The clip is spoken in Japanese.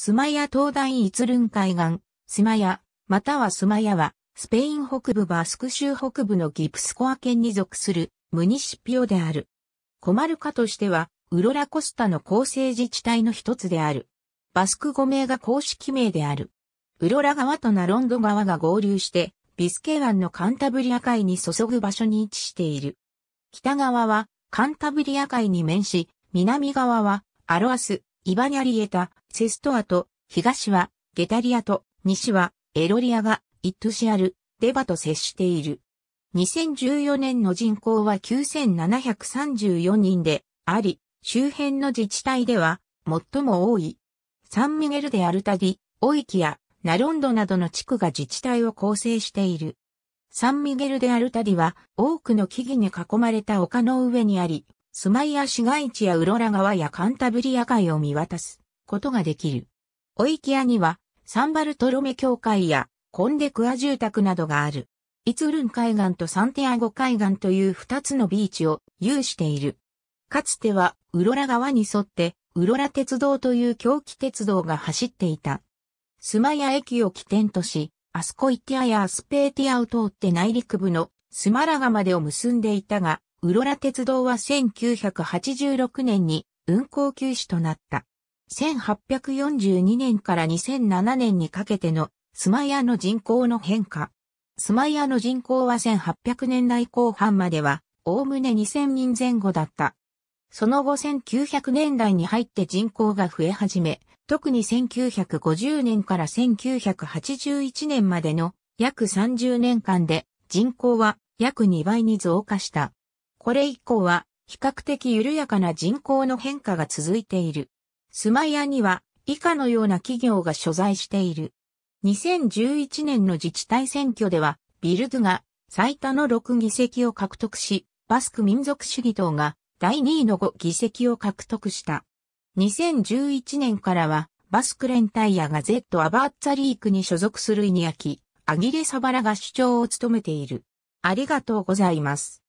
スマヤ東大イツルン海岸、スマヤ、またはスマヤは、スペイン北部バスク州北部のギプスコア県に属するムニシピオである。コマルカとしては、ウロラコスタの構成自治体の一つである。バスク語名が公式名である。ウロラ川とナロンド川が合流して、ビスケ湾のカンタブリア海に注ぐ場所に位置している。北側はカンタブリア海に面し、南側はアロアス、イバニャリエタ、セストアと、東は、ゲタリアと、西は、エロリアが、イットシアル、デバと接している。2014年の人口は9734人で、あり、周辺の自治体では、最も多い。サンミゲルでアルタディ、オイキア、ナロンドなどの地区が自治体を構成している。サンミゲルでアルタディは多くの木々に囲まれた丘の上にあり、スマイア市街地やウロラ川やカンタブリア海を見渡すことができる。オイキアには、サンバルトロメ教会や、コンデクア住宅などがある。イツルン海岸とサンティアゴ海岸という二つのビーチを有している。かつては、ウロラ川に沿って、ウロラ鉄道という狂気鉄道が走っていた。スマヤ駅を起点とし、アスコイティアやアスペーティアを通って内陸部のスマラガまでを結んでいたが、ウロラ鉄道は1986年に運行休止となった。1842年から2007年にかけてのスマイアの人口の変化。スマイアの人口は1800年代後半までは、おおむね2000人前後だった。その後1900年代に入って人口が増え始め、特に1950年から1981年までの約30年間で人口は約2倍に増加した。これ以降は比較的緩やかな人口の変化が続いている。スマイアには以下のような企業が所在している。2011年の自治体選挙では、ビルドが最多の6議席を獲得し、バスク民族主義党が第2位の5議席を獲得した。2011年からは、バスク連ンタイゼが z。アバッツァリークに所属するイニアキ、アギレ・サバラが主張を務めている。ありがとうございます。